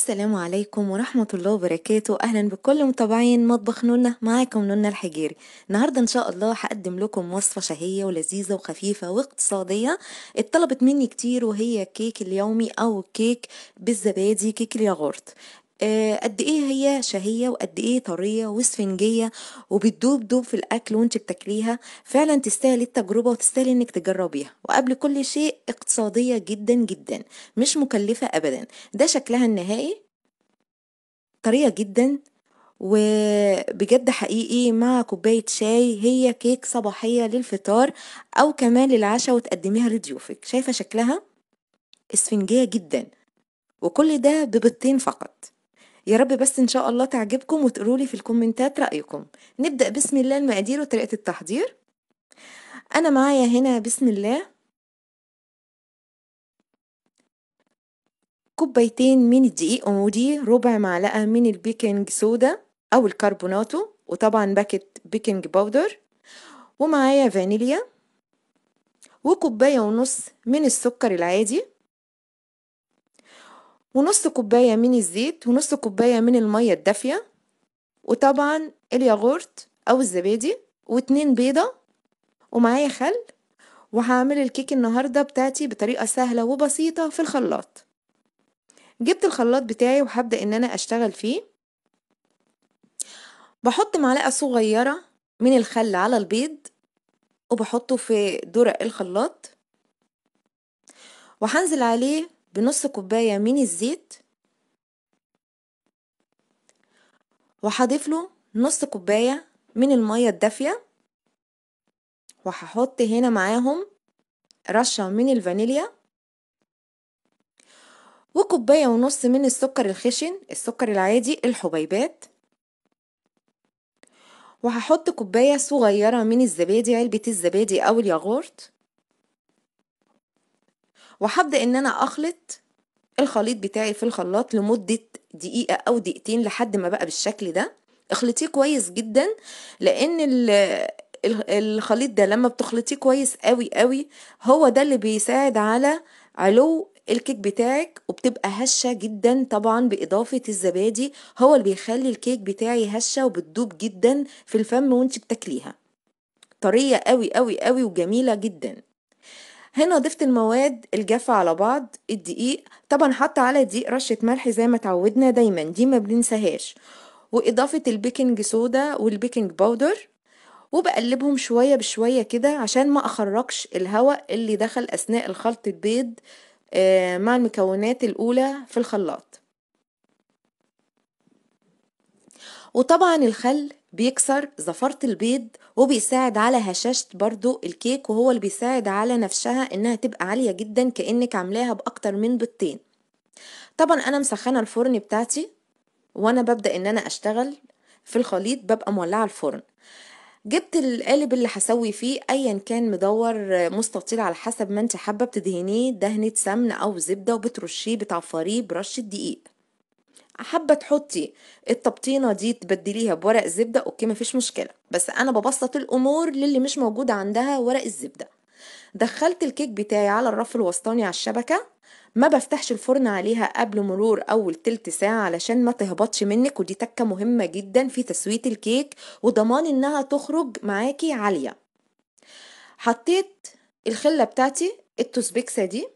السلام عليكم ورحمة الله وبركاته أهلا بكل متابعين مطبخ نونة معاكم نونة الحجيري النهاردة إن شاء الله هقدم لكم وصفة شهية ولذيذة وخفيفة واقتصادية اتطلبت مني كتير وهي كيك اليومي أو كيك بالزبادي كيك الياغورت آه، قد ايه هي شهيه وقد ايه طريه واسفنجيه وبتدوب دوب في الاكل وانت بتاكليها فعلا تستاهل التجربه وتستاهل انك تجربيها وقبل كل شيء اقتصاديه جدا جدا مش مكلفه ابدا ده شكلها النهائي طريه جدا وبجد حقيقي مع كوباية شاي هي كيك صباحية للفطار أو كمان للعشاء وتقدميها لضيوفك شايفة شكلها؟ اسفنجية جدا وكل ده ببيضتين فقط يا رب بس ان شاء الله تعجبكم وتقولوا لي في الكومنتات رايكم نبدا بسم الله المقادير وطريقه التحضير انا معايا هنا بسم الله كوبايتين من الدقيق اودي ربع معلقه من البيكنج سودا او الكربوناتو وطبعا باكت بيكنج باودر ومعايا فانيليا وكوبايه ونص من السكر العادي ونص كوباية من الزيت ونص كوباية من المية الدافية وطبعا الياغورت أو الزبادي واتنين بيضة ومعايا خل وهعمل الكيك النهاردة بتاعتي بطريقة سهلة وبسيطة في الخلاط جبت الخلاط بتاعي وهبدأ ان انا اشتغل فيه بحط معلقة صغيرة من الخل على البيض وبحطه في درق الخلاط وهنزل عليه بنص كوباية من الزيت وهضيف له نص كوباية من المية الدافية وهحط هنا معاهم رشة من الفانيليا وكوباية ونص من السكر الخشن السكر العادي الحبيبات وهحط كوباية صغيرة من الزبادي علبة الزبادي أو الياغورت وهبدأ ان انا اخلط الخليط بتاعي في الخلاط لمدة دقيقة او دقيقتين لحد ما بقى بالشكل ده اخلطيه كويس جدا لان الخليط ده لما بتخلطيه كويس قوي قوي هو ده اللي بيساعد على علو الكيك بتاعك وبتبقى هشة جدا طبعا بإضافة الزبادي هو اللي بيخلي الكيك بتاعي هشة وبتدوب جدا في الفم وانت بتاكليها طرية قوي قوي قوي وجميلة جدا هنا ضفت المواد الجافة على بعض الدقيق طبعا حط على دقيق رشة ملح زي ما تعودنا دايما دي ما بننساهاش واضافة البيكنج سودا والبيكنج باودر وبقلبهم شوية بشوية كده عشان ما اخرجش الهواء اللي دخل اثناء الخلط البيض آه، مع المكونات الاولى في الخلاط وطبعا الخل بيكسر زفرة البيض وبيساعد على هشاشة برضو الكيك وهو اللي بيساعد على نفسها انها تبقى عالية جدا كأنك عاملاها بأكتر من بيضتين طبعا انا مسخنة الفرن بتاعتي وانا ببدأ ان انا اشتغل في الخليط ببقى مولعة الفرن جبت القالب اللي هسوي فيه ايا كان مدور مستطيل على حسب ما انت حابه بتدهنيه دهنه سمن او زبده وبترشيه بتعفريه برشه دقيق حابه تحطي التبطينه دي تبدليها بورق زبده اوكي مفيش مشكله بس انا ببسط الامور للي مش موجود عندها ورق الزبده دخلت الكيك بتاعي على الرف الوسطاني على الشبكه ما بفتحش الفرن عليها قبل مرور اول تلت ساعه علشان ما تهبطش منك ودي تكه مهمه جدا في تسويه الكيك وضمان انها تخرج معاكي عاليه حطيت الخله بتاعتي التوسبيكسه دي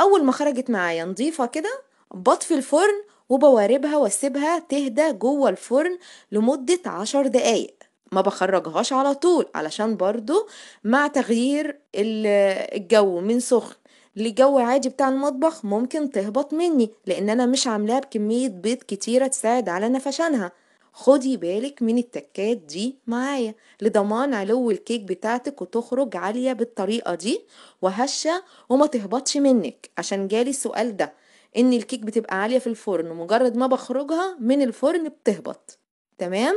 اول ما خرجت معايا نظيفه كده بطفي الفرن وبواربها واسيبها تهدى جوه الفرن لمدة عشر دقايق ما بخرجهاش على طول علشان برضو مع تغيير الجو من سخن لجو عادي بتاع المطبخ ممكن تهبط مني لان انا مش عاملاها بكمية بيض كتيرة تساعد على نفشانها خدي بالك من التكات دي معايا لضمان علو الكيك بتاعتك وتخرج عالية بالطريقة دي وهشة وما تهبطش منك عشان جالي السؤال ده ان الكيك بتبقى عاليه في الفرن ومجرد ما بخرجها من الفرن بتهبط تمام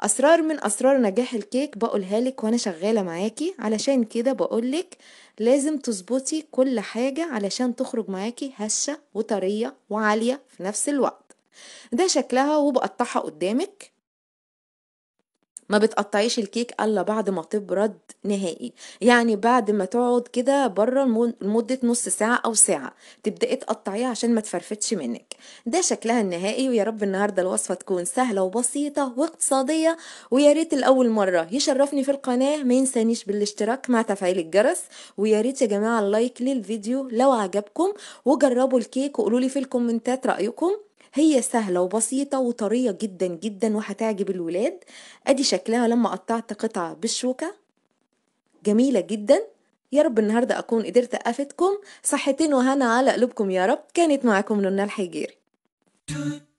اسرار من اسرار نجاح الكيك بقولها لك وانا شغاله معاكي علشان كده بقولك لازم تظبطي كل حاجه علشان تخرج معاكي هشه وطريه وعاليه في نفس الوقت ده شكلها وبقطعها قدامك ما بتقطعيش الكيك الا بعد ما تبرد نهائي يعني بعد ما تقعد كده بره لمده نص ساعه او ساعه تبداي تقطعيها عشان ما تفرفتش منك ده شكلها النهائي ويا رب النهارده الوصفه تكون سهله وبسيطه واقتصاديه ويا ريت الاول مره يشرفني في القناه ما ينسانيش بالاشتراك مع تفعيل الجرس ويا ريت يا جماعه اللايك للفيديو لو عجبكم وجربوا الكيك وقولوا لي في الكومنتات رايكم هي سهلة وبسيطة وطرية جدا جدا وهتعجب الولاد ادي شكلها لما قطعت قطعة بالشوكة جميلة جدا يا رب النهاردة أكون قدرت اقفتكم صحتين وهنا على قلوبكم يا رب كانت معكم نونا الحجيري